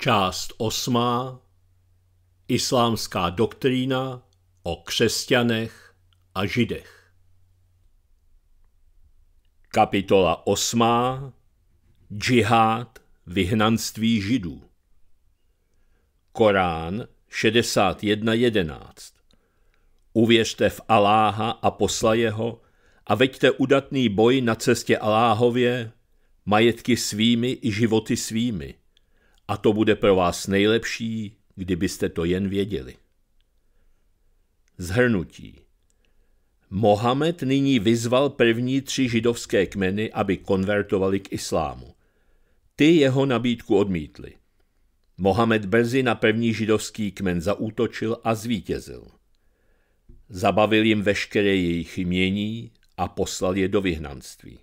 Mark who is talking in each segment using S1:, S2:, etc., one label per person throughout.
S1: Část osmá Islámská doktrína o křesťanech a židech Kapitola osmá Džihad vyhnanství židů Korán 61.11 Uvěřte v Aláha a posla jeho a veďte udatný boj na cestě Aláhově, majetky svými i životy svými – a to bude pro vás nejlepší, kdybyste to jen věděli. Zhrnutí Mohamed nyní vyzval první tři židovské kmeny, aby konvertovali k islámu. Ty jeho nabídku odmítli. Mohamed brzy na první židovský kmen zaútočil a zvítězil. Zabavil jim veškeré jejich jmění a poslal je do vyhnanství.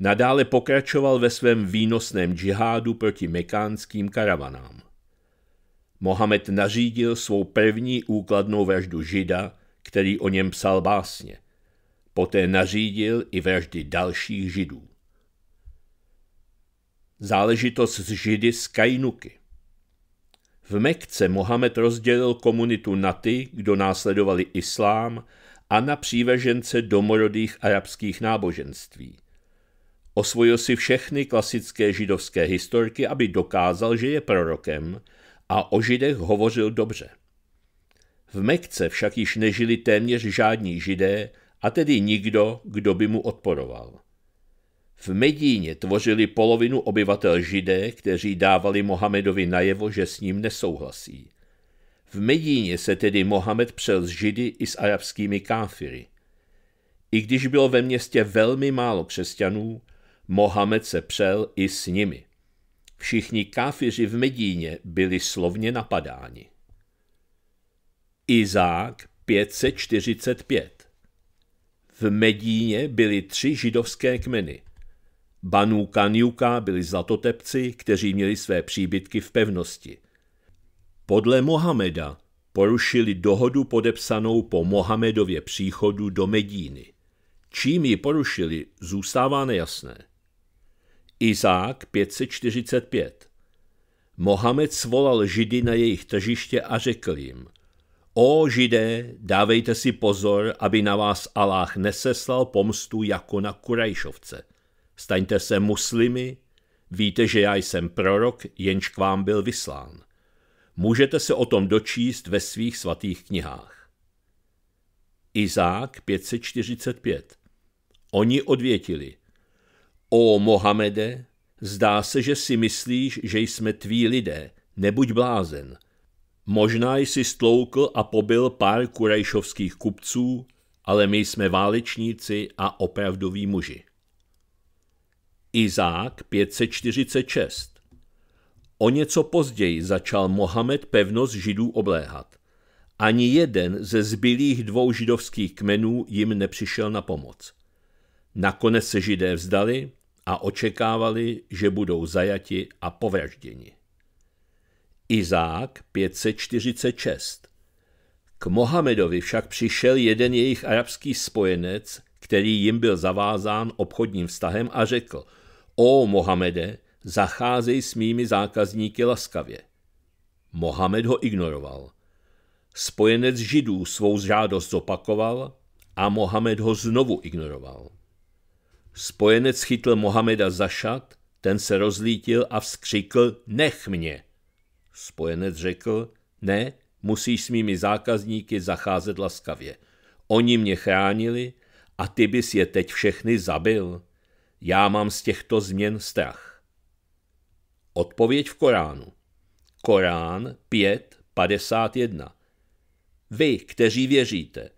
S1: Nadále pokračoval ve svém výnosném džihádu proti mekánským karavanám. Mohamed nařídil svou první úkladnou vraždu žida, který o něm psal básně. Poté nařídil i vraždy dalších židů. Záležitost z židy z Kajnuky V Mekce Mohamed rozdělil komunitu na ty, kdo následovali islám, a na přívežence domorodých arabských náboženství – Osvojil si všechny klasické židovské historky, aby dokázal, že je prorokem a o židech hovořil dobře. V Mekce však již nežili téměř žádní židé, a tedy nikdo, kdo by mu odporoval. V Medíně tvořili polovinu obyvatel židé, kteří dávali Mohamedovi najevo, že s ním nesouhlasí. V Medíně se tedy Mohamed přel s židy i s arabskými káfiry. I když bylo ve městě velmi málo křesťanů, Mohamed se přel i s nimi. Všichni káfiři v Medíně byli slovně napadáni. Izák 545 V Medíně byly tři židovské kmeny. Banů Kanjuka byli zlatotepci, kteří měli své příbytky v pevnosti. Podle Mohameda porušili dohodu podepsanou po Mohamedově příchodu do Medíny. Čím ji porušili, zůstává nejasné. Izák 545 Mohamed svolal židy na jejich tržiště a řekl jim, O židé, dávejte si pozor, aby na vás Aláh neseslal pomstu jako na Kurajšovce. Staňte se muslimy, víte, že já jsem prorok, jenž k vám byl vyslán. Můžete se o tom dočíst ve svých svatých knihách. Izák 545 Oni odvětili, O Mohamede, zdá se, že si myslíš, že jsme tví lidé, nebuď blázen. Možná jsi stloukl a pobil pár kurajšovských kupců, ale my jsme válečníci a opravdoví muži. Izák 546 O něco později začal Mohamed pevnost židů obléhat. Ani jeden ze zbylých dvou židovských kmenů jim nepřišel na pomoc. Nakonec se židé vzdali a očekávali, že budou zajati a povražděni. Izák 546 K Mohamedovi však přišel jeden jejich arabský spojenec, který jim byl zavázán obchodním vztahem a řekl, o Mohamede, zacházej s mými zákazníky laskavě. Mohamed ho ignoroval. Spojenec židů svou žádost zopakoval a Mohamed ho znovu ignoroval. Spojenec chytl Mohameda za šat, ten se rozlítil a vzkřikl nech mě. Spojenec řekl ne, musíš s mými zákazníky zacházet laskavě. Oni mě chránili a ty bys je teď všechny zabil. Já mám z těchto změn strach. Odpověď v Koránu. Korán 5.51 Vy, kteří věříte,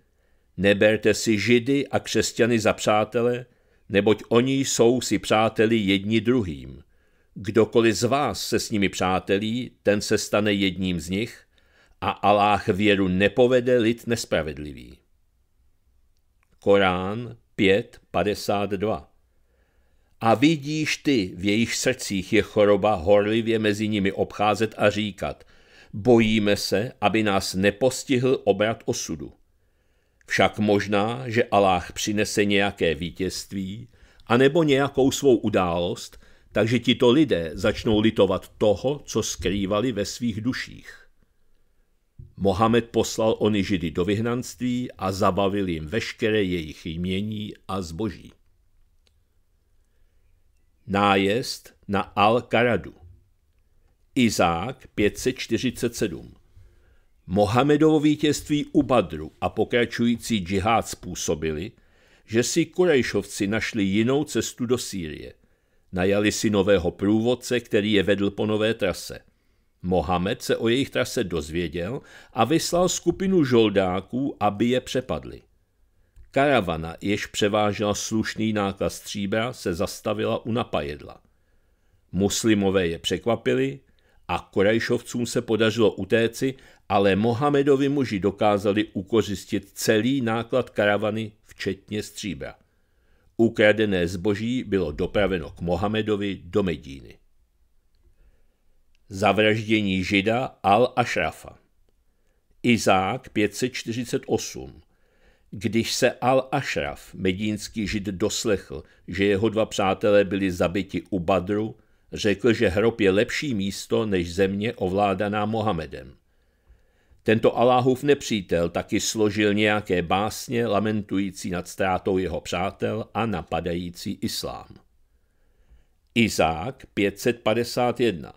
S1: neberte si židy a křesťany za přátelé, neboť oni jsou si přáteli jedni druhým. Kdokoliv z vás se s nimi přátelí, ten se stane jedním z nich a Aláh věru nepovede lid nespravedlivý. Korán 5.52 A vidíš ty, v jejich srdcích je choroba horlivě mezi nimi obcházet a říkat, bojíme se, aby nás nepostihl obrat osudu. Však možná, že Aláh přinese nějaké vítězství, anebo nějakou svou událost, takže tito lidé začnou litovat toho, co skrývali ve svých duších. Mohamed poslal oni židy do vyhnanství a zabavil jim veškeré jejich jmění a zboží. Nájezd na Al-Karadu Izák 547 Mohamedovo vítězství u Badru a pokračující džihád způsobili, že si Korejšovci našli jinou cestu do Sýrie. Najali si nového průvodce, který je vedl po nové trase. Mohamed se o jejich trase dozvěděl a vyslal skupinu žoldáků, aby je přepadli. Karavana, jež převážela slušný náklad stříbra, se zastavila u napajedla. Muslimové je překvapili, a Korajšovcům se podařilo utéci, ale Mohamedovi muži dokázali ukořistit celý náklad karavany, včetně stříbra. Ukradené zboží bylo dopraveno k Mohamedovi do Medíny. Zavraždění žida Al-Ashrafa Izák 548 Když se Al-Ashraf, medínský žid, doslechl, že jeho dva přátelé byli zabiti u Badru, řekl, že hrob je lepší místo než země ovládaná Mohamedem. Tento Aláhův nepřítel taky složil nějaké básně lamentující nad ztrátou jeho přátel a napadající islám. Izák 551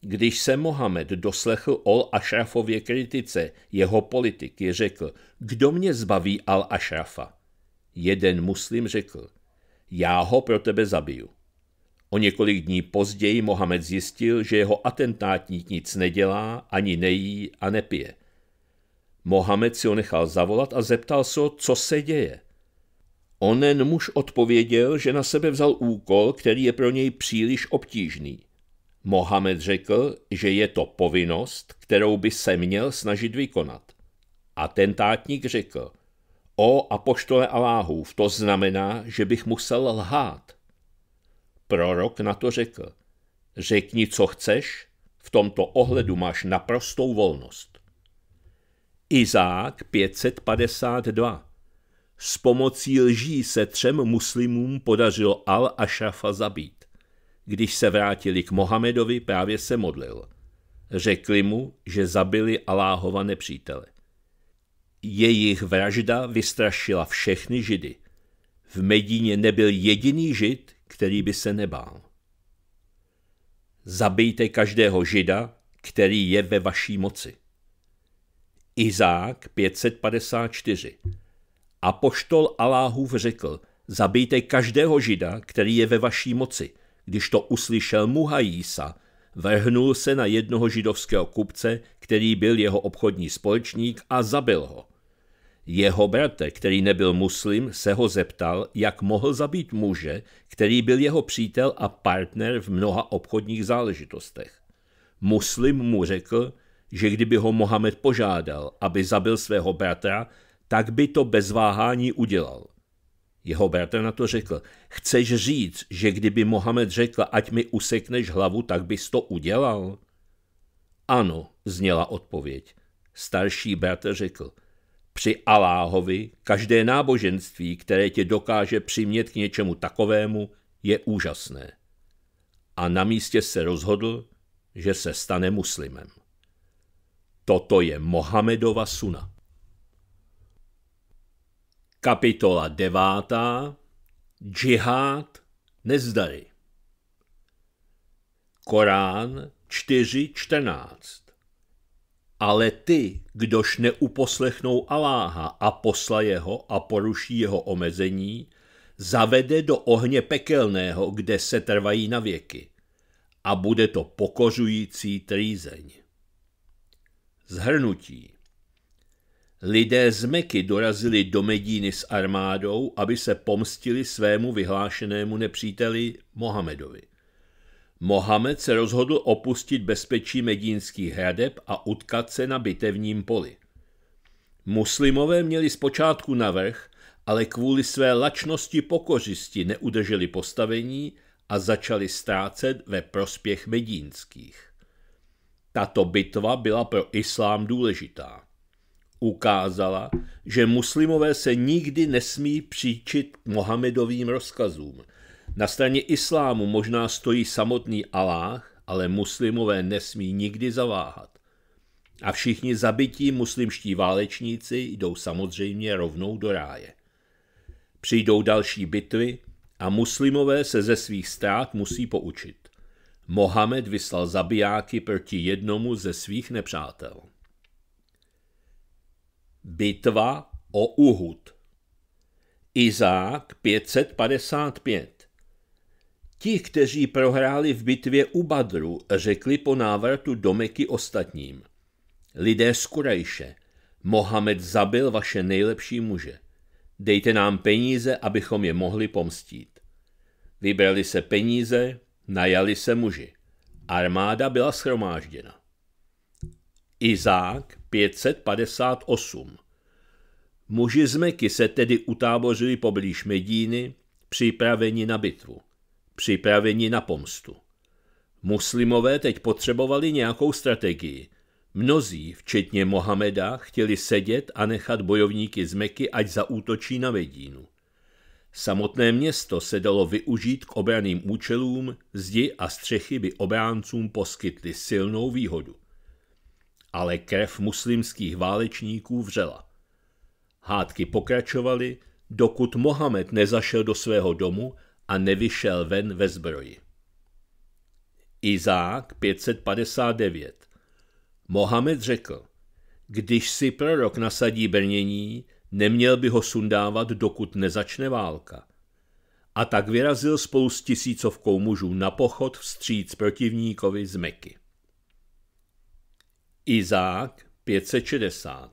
S1: Když se Mohamed doslechl al Ašrafově kritice jeho politiky, řekl, kdo mě zbaví al ašrafa Jeden muslim řekl, já ho pro tebe zabiju. O několik dní později Mohamed zjistil, že jeho atentátník nic nedělá, ani nejí a nepije. Mohamed si ho nechal zavolat a zeptal se, co se děje. Onen muž odpověděl, že na sebe vzal úkol, který je pro něj příliš obtížný. Mohamed řekl, že je to povinnost, kterou by se měl snažit vykonat. A tentátník řekl, o apoštole Aláhův, to znamená, že bych musel lhát. Prorok na to řekl, řekni, co chceš, v tomto ohledu máš naprostou volnost. Izák 552 S pomocí lží se třem muslimům podařilo Al-Ašafa zabít. Když se vrátili k Mohamedovi, právě se modlil. Řekli mu, že zabili Aláhova nepřítele. Jejich vražda vystrašila všechny židy. V Medíně nebyl jediný žid, který by se nebál. Zabijte každého žida, který je ve vaší moci. Izák 554 Apoštol Aláhův řekl, zabijte každého žida, který je ve vaší moci. Když to uslyšel Muhajísa, vrhnul se na jednoho židovského kupce, který byl jeho obchodní společník a zabil ho. Jeho bratr, který nebyl muslim, se ho zeptal, jak mohl zabít muže, který byl jeho přítel a partner v mnoha obchodních záležitostech. Muslim mu řekl, že kdyby ho Mohamed požádal, aby zabil svého bratra, tak by to bez váhání udělal. Jeho bratr na to řekl, chceš říct, že kdyby Mohamed řekl, ať mi usekneš hlavu, tak bys to udělal? Ano, zněla odpověď. Starší bratr řekl, při Aláhovi každé náboženství, které tě dokáže přimět k něčemu takovému, je úžasné. A na místě se rozhodl, že se stane muslimem. Toto je Mohamedova suna. Kapitola devátá. Džihad nezdary. Korán 4.14 ale ty, kdož neuposlechnou Aláha a posla jeho a poruší jeho omezení, zavede do ohně pekelného, kde se trvají na věky. A bude to pokořující trýzeň. Zhrnutí Lidé z Meky dorazili do Medíny s armádou, aby se pomstili svému vyhlášenému nepříteli Mohamedovi. Mohamed se rozhodl opustit bezpečí medínských hradeb a utkat se na bitevním poli. Muslimové měli zpočátku navrh, ale kvůli své lačnosti pokořisti neudrželi postavení a začali ztrácet ve prospěch medínských. Tato bitva byla pro islám důležitá. Ukázala, že muslimové se nikdy nesmí příčit Mohamedovým rozkazům – na straně islámu možná stojí samotný Aláh, ale muslimové nesmí nikdy zaváhat. A všichni zabití muslimští válečníci jdou samozřejmě rovnou do ráje. Přijdou další bitvy a muslimové se ze svých ztrát musí poučit. Mohamed vyslal zabijáky proti jednomu ze svých nepřátel. Bitva o Uhud Izák 555 Ti, kteří prohráli v bitvě u Badru, řekli po návratu do Meky ostatním. Lidé z Kurajše, Mohamed zabil vaše nejlepší muže. Dejte nám peníze, abychom je mohli pomstít. Vybrali se peníze, najali se muži. Armáda byla schromážděna. Izák 558 Muži z Meky se tedy utábořili poblíž Medíny, připraveni na bitvu připraveni na pomstu. Muslimové teď potřebovali nějakou strategii. Mnozí, včetně Mohameda, chtěli sedět a nechat bojovníky z Meky, ať zaútočí na Medínu. Samotné město se dalo využít k obraným účelům, zdi a střechy by obráncům poskytly silnou výhodu. Ale krev muslimských válečníků vřela. Hádky pokračovaly, dokud Mohamed nezašel do svého domu a nevyšel ven ve zbroji. Izák 559 Mohamed řekl, když si prorok nasadí brnění, neměl by ho sundávat, dokud nezačne válka. A tak vyrazil spolu s tisícovkou mužů na pochod vstříc protivníkovi z Meky. Izák 560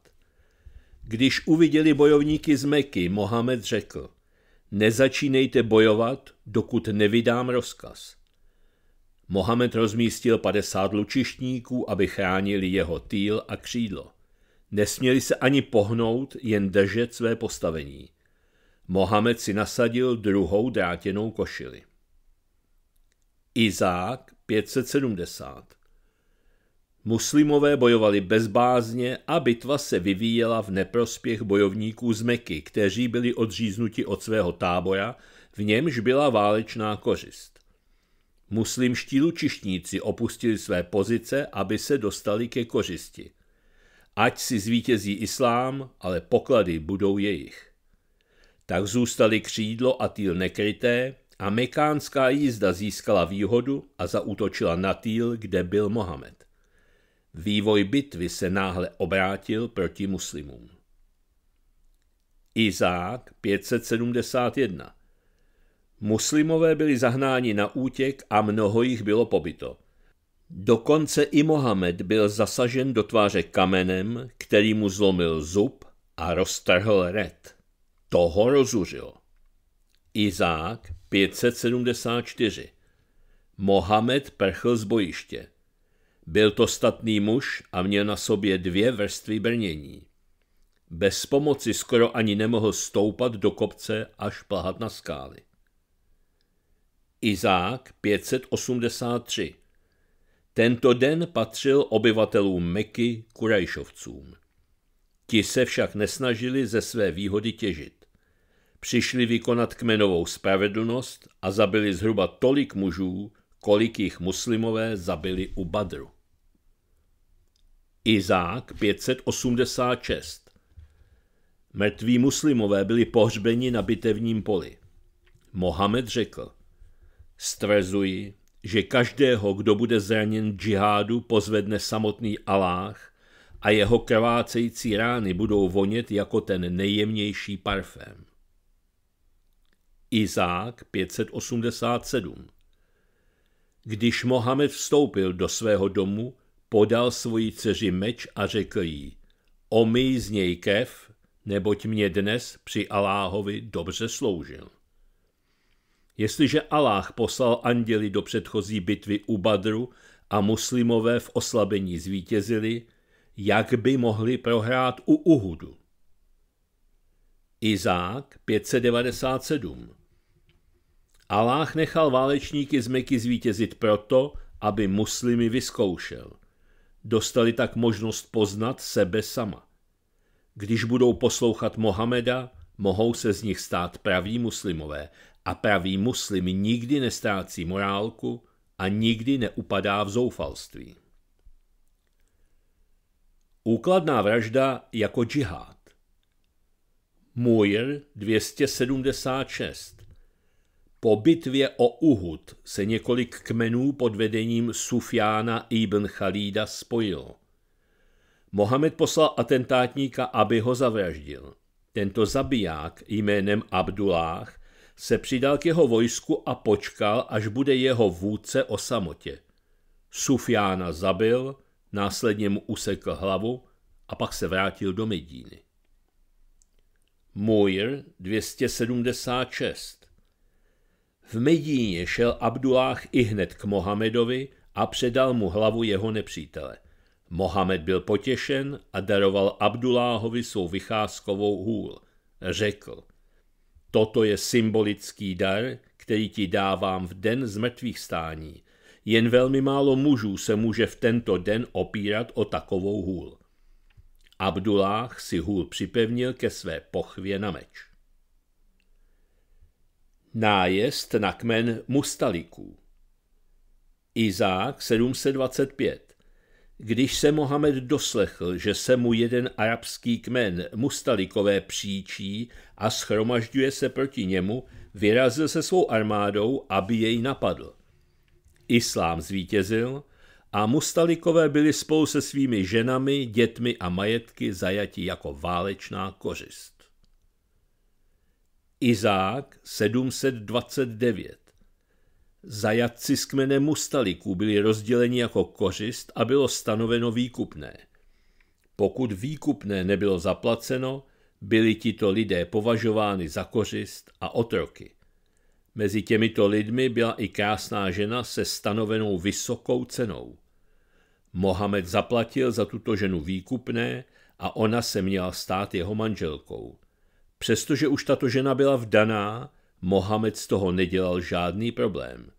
S1: Když uviděli bojovníky z Meky, Mohamed řekl, Nezačínejte bojovat, dokud nevydám rozkaz. Mohamed rozmístil 50 lučištníků, aby chránili jeho týl a křídlo. Nesměli se ani pohnout, jen držet své postavení. Mohamed si nasadil druhou drátěnou košili. Izák 570 Muslimové bojovali bezbázně a bitva se vyvíjela v neprospěch bojovníků z Meky, kteří byli odříznuti od svého tábora, v němž byla válečná kořist. Muslimští lučištníci opustili své pozice, aby se dostali ke kořisti. Ať si zvítězí islám, ale poklady budou jejich. Tak zůstali křídlo a týl nekryté a mekánská jízda získala výhodu a zautočila na týl, kde byl Mohamed. Vývoj bitvy se náhle obrátil proti muslimům. Izák 571 Muslimové byli zahnáni na útěk a mnoho jich bylo pobyto. Dokonce i Mohamed byl zasažen do tváře kamenem, který mu zlomil zub a roztrhl red. To ho rozuřilo. Izák 574 Mohamed prchl z bojiště. Byl to statný muž a měl na sobě dvě vrstvy brnění. Bez pomoci skoro ani nemohl stoupat do kopce a šplhat na skály. Izák 583 Tento den patřil obyvatelům Meky Kurajšovcům. Ti se však nesnažili ze své výhody těžit. Přišli vykonat kmenovou spravedlnost a zabili zhruba tolik mužů, kolik jich muslimové zabili u Badru. Izák 586. Mrtví muslimové byli pohřbeni na bitevním poli. Mohamed řekl, stvrzuji, že každého, kdo bude zraněn džihádu, pozvedne samotný Aláh a jeho krvácející rány budou vonět jako ten nejjemnější parfém. Izák 587 Když Mohamed vstoupil do svého domu, podal svoji dceři meč a řekl jí, omyj z něj kev, neboť mě dnes při Aláhovi dobře sloužil. Jestliže Aláh poslal anděli do předchozí bitvy u Badru a muslimové v oslabení zvítězili, jak by mohli prohrát u Uhudu? Izák 597 Aláh nechal válečníky z Meky zvítězit proto, aby muslimy vyzkoušel – Dostali tak možnost poznat sebe sama. Když budou poslouchat Mohameda, mohou se z nich stát praví muslimové a pravý muslim nikdy nestrácí morálku a nikdy neupadá v zoufalství. Úkladná vražda jako džihad. Muir 276 po bitvě o Uhud se několik kmenů pod vedením Sufiána ibn Khalída spojilo. Mohamed poslal atentátníka, aby ho zavraždil. Tento zabiják jménem Abduláh se přidal k jeho vojsku a počkal, až bude jeho vůdce o samotě. Sufiána zabil, následně mu usekl hlavu a pak se vrátil do Medíny. Muir 276 v Medíně šel Abdulách i hned k Mohamedovi a předal mu hlavu jeho nepřítele. Mohamed byl potěšen a daroval Abduláhovi svou vycházkovou hůl. Řekl, toto je symbolický dar, který ti dávám v den zmrtvých stání. Jen velmi málo mužů se může v tento den opírat o takovou hůl. Abdulách si hůl připevnil ke své pochvě na meč. Nájezd na kmen Mustaliků. Izák 725. Když se Mohamed doslechl, že se mu jeden arabský kmen Mustalikové příčí a schromažďuje se proti němu, vyrazil se svou armádou, aby jej napadl. Islám zvítězil a Mustalikové byli spolu se svými ženami, dětmi a majetky zajati jako válečná kořist. Izák 729. Zajatci z kmene Mustaliků byli rozděleni jako kořist a bylo stanoveno výkupné. Pokud výkupné nebylo zaplaceno, byli tito lidé považováni za kořist a otroky. Mezi těmito lidmi byla i krásná žena se stanovenou vysokou cenou. Mohamed zaplatil za tuto ženu výkupné a ona se měla stát jeho manželkou. Přestože už tato žena byla vdaná, Mohamed z toho nedělal žádný problém.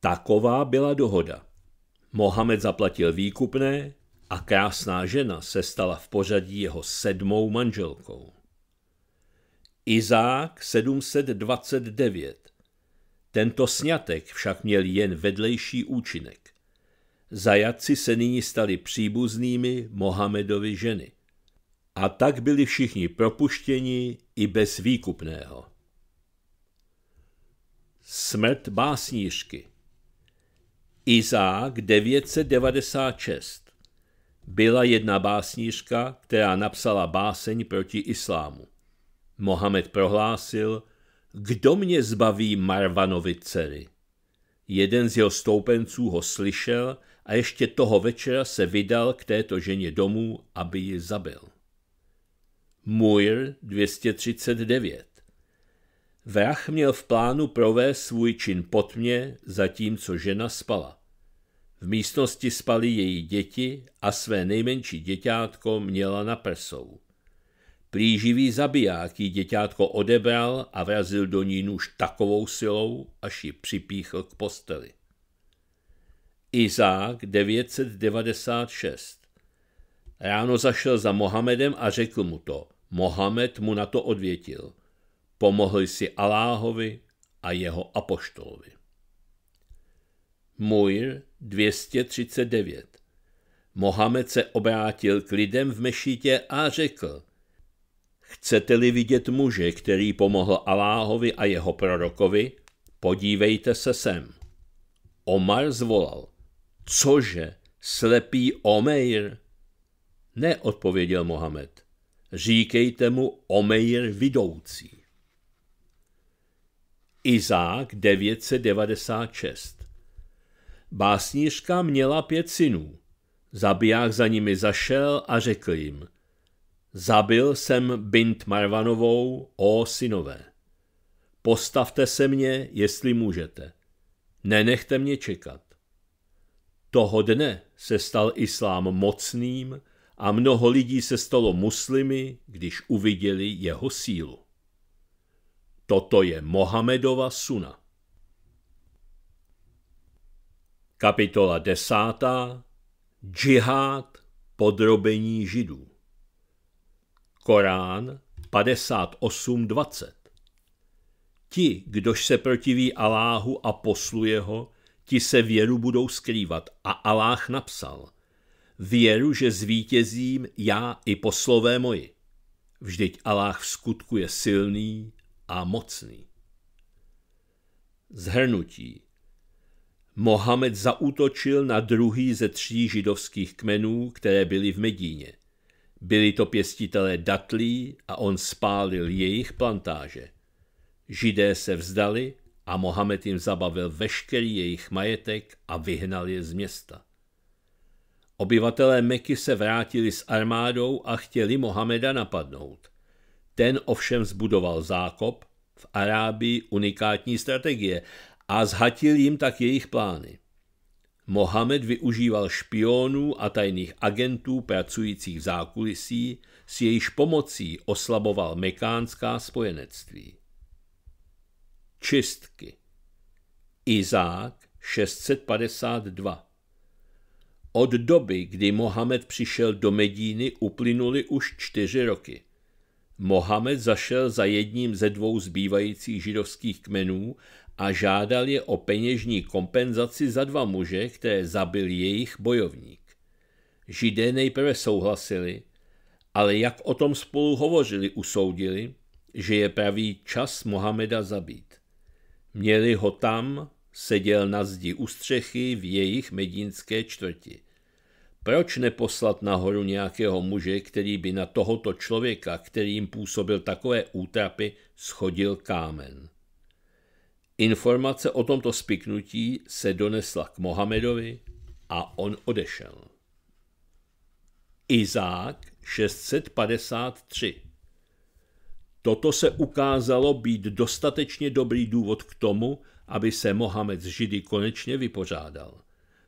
S1: Taková byla dohoda. Mohamed zaplatil výkupné a krásná žena se stala v pořadí jeho sedmou manželkou. Izák 729. Tento snětek však měl jen vedlejší účinek. Zajatci se nyní stali příbuznými Mohamedovi ženy – a tak byli všichni propuštěni i bez výkupného. Smrt básnířky Izák 996 Byla jedna básnířka, která napsala báseň proti islámu. Mohamed prohlásil, kdo mě zbaví Marvanovi dcery? Jeden z jeho stoupenců ho slyšel a ještě toho večera se vydal k této ženě domů, aby ji zabil. Muir 239. Vrah měl v plánu provést svůj čin potmě, zatímco žena spala. V místnosti spaly její děti a své nejmenší děťátko měla na prsou. Plíživý zabiják jí děťátko odebral a vrazil do ní nůž takovou silou, až ji připíchl k posteli. Izák 996 Ráno zašel za Mohamedem a řekl mu to – Mohamed mu na to odvětil. Pomohl si Aláhovi a jeho apoštolovi. Muir 239 Mohamed se obrátil k lidem v mešitě a řekl, Chcete-li vidět muže, který pomohl Aláhovi a jeho prorokovi, podívejte se sem. Omar zvolal, cože, slepý Omeir? Neodpověděl Mohamed říkejte mu Omeir vidoucí. Izák 996 Básnířka měla pět synů. Zabiják za nimi zašel a řekl jim, zabil jsem Bint Marvanovou, o synové. Postavte se mě, jestli můžete. Nenechte mě čekat. Toho dne se stal islám mocným, a mnoho lidí se stalo muslimy, když uviděli jeho sílu. Toto je Mohamedova suna. Kapitola desátá Džihád podrobení židů Korán 58.20 Ti, kdož se protiví Aláhu a posluje ho, ti se věru budou skrývat a Aláh napsal – věru, že zvítězím já i poslové moji. Vždyť Aláh v skutku je silný a mocný. Zhrnutí Mohamed zaútočil na druhý ze tří židovských kmenů, které byly v Medíně. Byli to pěstitelé datlí a on spálil jejich plantáže. Židé se vzdali a Mohamed jim zabavil veškerý jejich majetek a vyhnal je z města. Obyvatelé Meky se vrátili s armádou a chtěli Mohameda napadnout. Ten ovšem zbudoval zákop, v Arábii unikátní strategie a zhatil jim tak jejich plány. Mohamed využíval špionů a tajných agentů pracujících v zákulisí, s jejíž pomocí oslaboval mekánská spojenectví. Čistky Izák 652 od doby, kdy Mohamed přišel do Medíny, uplynuly už čtyři roky. Mohamed zašel za jedním ze dvou zbývajících židovských kmenů a žádal je o peněžní kompenzaci za dva muže, které zabil jejich bojovník. Židé nejprve souhlasili, ale jak o tom spolu hovořili, usoudili, že je pravý čas Mohameda zabít. Měli ho tam, seděl na zdi u střechy v jejich medínské čtvrti. Proč neposlat nahoru nějakého muže, který by na tohoto člověka, který jim působil takové útrapy, schodil kámen? Informace o tomto spiknutí se donesla k Mohamedovi a on odešel. Izák 653 Toto se ukázalo být dostatečně dobrý důvod k tomu, aby se Mohamed z Židy konečně vypořádal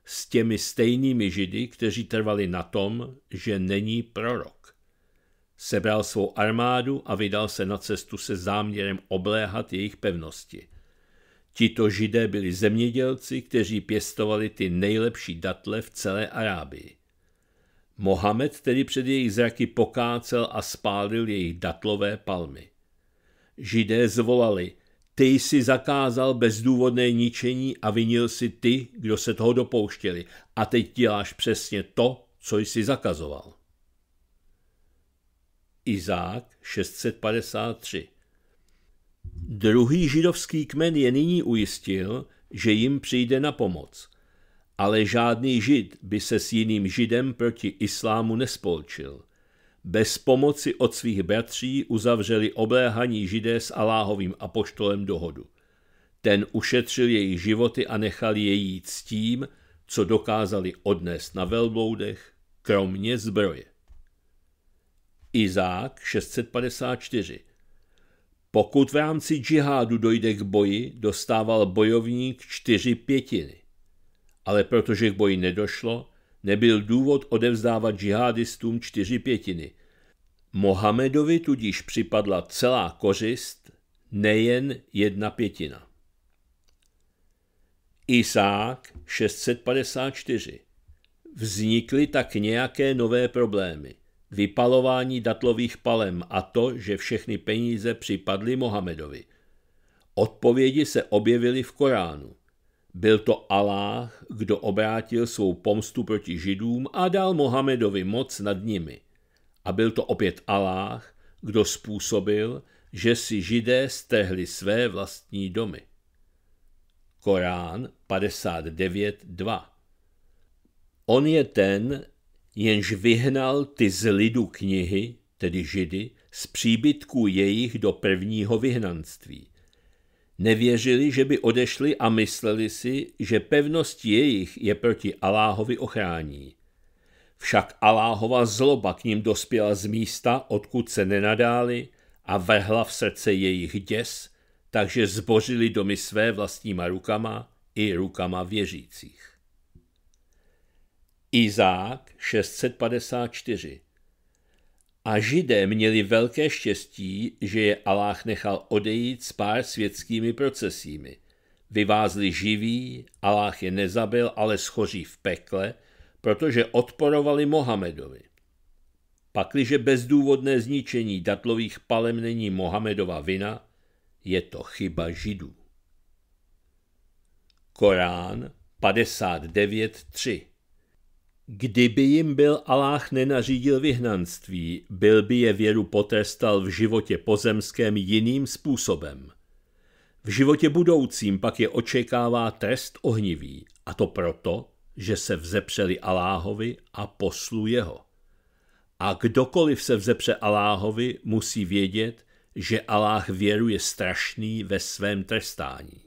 S1: s těmi stejnými židy, kteří trvali na tom, že není prorok. Sebral svou armádu a vydal se na cestu se záměrem obléhat jejich pevnosti. Tito židé byli zemědělci, kteří pěstovali ty nejlepší datle v celé Arábii. Mohamed tedy před jejich zraky pokácel a spálil jejich datlové palmy. Židé zvolali – ty jsi zakázal bezdůvodné ničení a vinil si ty, kdo se toho dopouštěli. A teď děláš přesně to, co jsi zakazoval. Izák 653 Druhý židovský kmen je nyní ujistil, že jim přijde na pomoc. Ale žádný žid by se s jiným židem proti islámu nespolčil – bez pomoci od svých bratří uzavřeli obléhaní židé s Aláhovým apoštolem dohodu. Ten ušetřil jejich životy a nechal je jít s tím, co dokázali odnést na velbloudech, kromě zbroje. Izák 654 Pokud v rámci džihádu dojde k boji, dostával bojovník čtyři pětiny. Ale protože k boji nedošlo, nebyl důvod odevzdávat džihadistům čtyři pětiny. Mohamedovi tudíž připadla celá kořist, nejen jedna pětina. Isák 654 Vznikly tak nějaké nové problémy. Vypalování datlových palem a to, že všechny peníze připadly Mohamedovi. Odpovědi se objevily v Koránu. Byl to Aláh, kdo obrátil svou pomstu proti židům a dal Mohamedovi moc nad nimi. A byl to opět Aláh, kdo způsobil, že si židé stehli své vlastní domy. Korán 59.2 On je ten, jenž vyhnal ty z lidu knihy, tedy židy, z příbytků jejich do prvního vyhnanství – Nevěřili, že by odešli a mysleli si, že pevnost jejich je proti Aláhovi ochrání. Však Aláhova zloba k ním dospěla z místa, odkud se nenadáli, a vrhla v srdce jejich děs, takže zbořili domy své vlastníma rukama i rukama věřících. Izák 654 a židé měli velké štěstí, že je Aláh nechal odejít s pár světskými procesími. Vyvázli živí, Aláh je nezabil, ale schoří v pekle, protože odporovali Mohamedovi. Pakliže bezdůvodné zničení datlových palem není Mohamedova vina, je to chyba židů. Korán 59.3 Kdyby jim byl Aláh nenařídil vyhnanství, byl by je věru potrestal v životě pozemském jiným způsobem. V životě budoucím pak je očekává trest ohnivý, a to proto, že se vzepřeli Aláhovi a poslu jeho. A kdokoliv se vzepře Aláhovi, musí vědět, že Aláh věru je strašný ve svém trestání.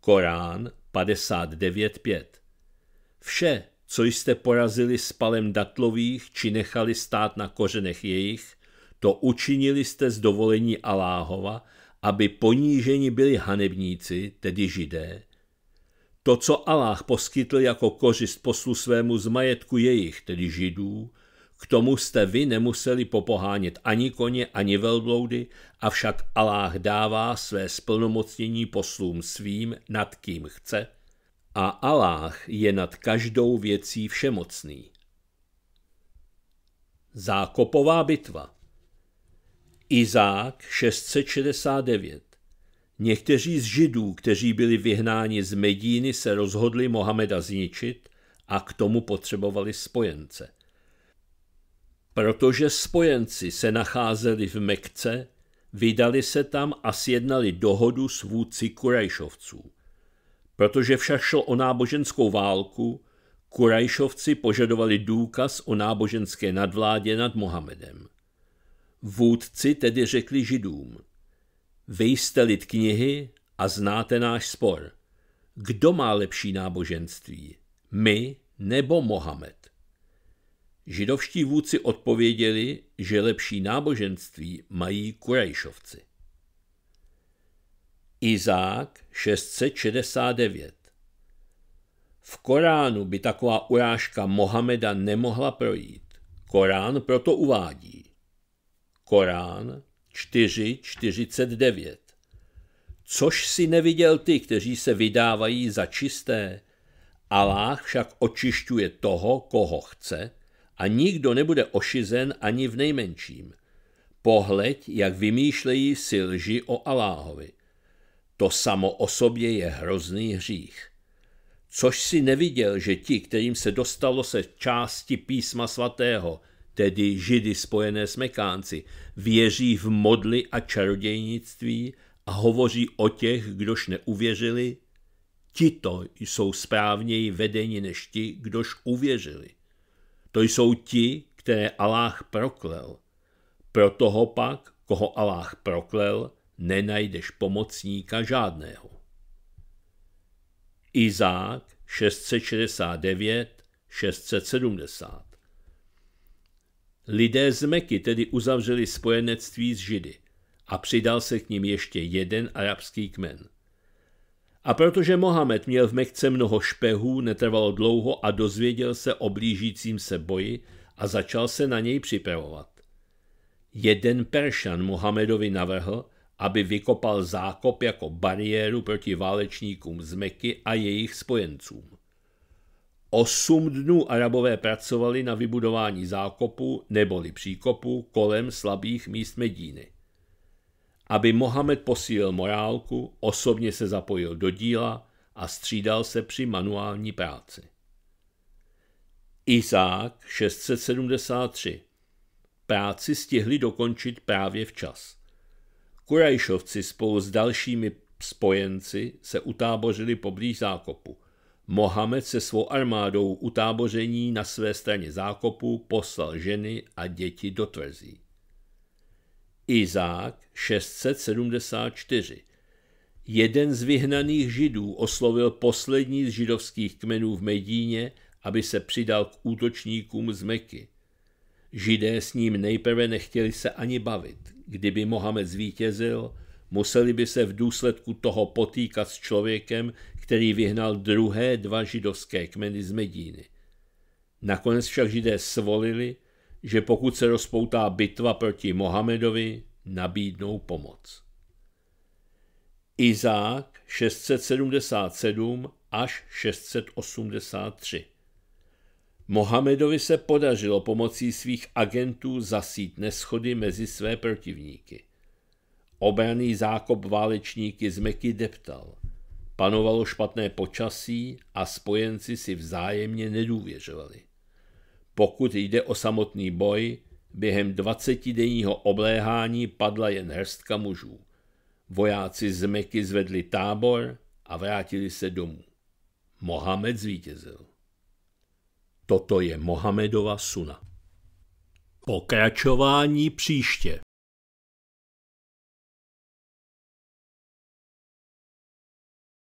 S1: Korán 59.5 Vše, co jste porazili s palem datlových či nechali stát na kořenech jejich, to učinili jste z dovolení Aláhova, aby poníženi byli hanebníci, tedy židé. To, co Aláh poskytl jako kořist poslu svému z majetku jejich, tedy židů, k tomu jste vy nemuseli popohánět ani koně, ani velbloudy, avšak Aláh dává své splnomocnění poslům svým, nad kým chce – a Aláh je nad každou věcí všemocný. Zákopová bitva Izák 669 Někteří z židů, kteří byli vyhnáni z Medíny, se rozhodli Mohameda zničit a k tomu potřebovali spojence. Protože spojenci se nacházeli v Mekce, vydali se tam a sjednali dohodu s vůdci Kurajšovců – Protože však šlo o náboženskou válku, Kurajšovci požadovali důkaz o náboženské nadvládě nad Mohamedem. Vůdci tedy řekli židům, vy jste lid knihy a znáte náš spor. Kdo má lepší náboženství, my nebo Mohamed? Židovští vůdci odpověděli, že lepší náboženství mají Kurajšovci. Izák 669. V Koránu by taková urážka Mohameda nemohla projít. Korán proto uvádí. Korán 4.49. Což si neviděl ty, kteří se vydávají za čisté? Aláh však očišťuje toho, koho chce, a nikdo nebude ošizen ani v nejmenším. Pohleď, jak vymýšlejí si lži o Aláhovi. To samo o sobě je hrozný hřích. Což si neviděl, že ti, kterým se dostalo se části písma svatého, tedy židy spojené s Mekánci, věří v modly a čarodějnictví a hovoří o těch, kdož neuvěřili? Tito jsou správněji vedeni než ti, kdož uvěřili. To jsou ti, které Aláh proklel. Pro toho pak, koho Aláh proklel, nenajdeš pomocníka žádného. Izák 669, 670 Lidé z Meky tedy uzavřeli spojenectví s Židy a přidal se k ním ještě jeden arabský kmen. A protože Mohamed měl v Mekce mnoho špehů, netrvalo dlouho a dozvěděl se o blížícím se boji a začal se na něj připravovat. Jeden Peršan Mohamedovi navrhl, aby vykopal zákop jako bariéru proti válečníkům z Meky a jejich spojencům. Osm dnů arabové pracovali na vybudování zákopu neboli příkopu kolem slabých míst Medíny. Aby Mohamed posílil morálku, osobně se zapojil do díla a střídal se při manuální práci. Izák 673 Práci stihli dokončit právě včas. Kurajšovci spolu s dalšími spojenci se utábořili poblíž zákopu. Mohamed se svou armádou utáboření na své straně zákopu poslal ženy a děti do tvrzí. Izák 674 Jeden z vyhnaných židů oslovil poslední z židovských kmenů v Medíně, aby se přidal k útočníkům z Meky. Židé s ním nejprve nechtěli se ani bavit kdyby Mohamed zvítězil, museli by se v důsledku toho potýkat s člověkem, který vyhnal druhé dva židovské kmeny z Medíny. Nakonec však židé svolili, že pokud se rozpoutá bitva proti Mohamedovi, nabídnou pomoc. Izák 677 až 683 Mohamedovi se podařilo pomocí svých agentů zasít neschody mezi své protivníky. Obraný zákop válečníky z Meky deptal. Panovalo špatné počasí a spojenci si vzájemně nedůvěřovali. Pokud jde o samotný boj, během 20-denního obléhání padla jen hrstka mužů. Vojáci z Meky zvedli tábor a vrátili se domů. Mohamed zvítězil. Toto je Mohamedova suna. Pokračování příště.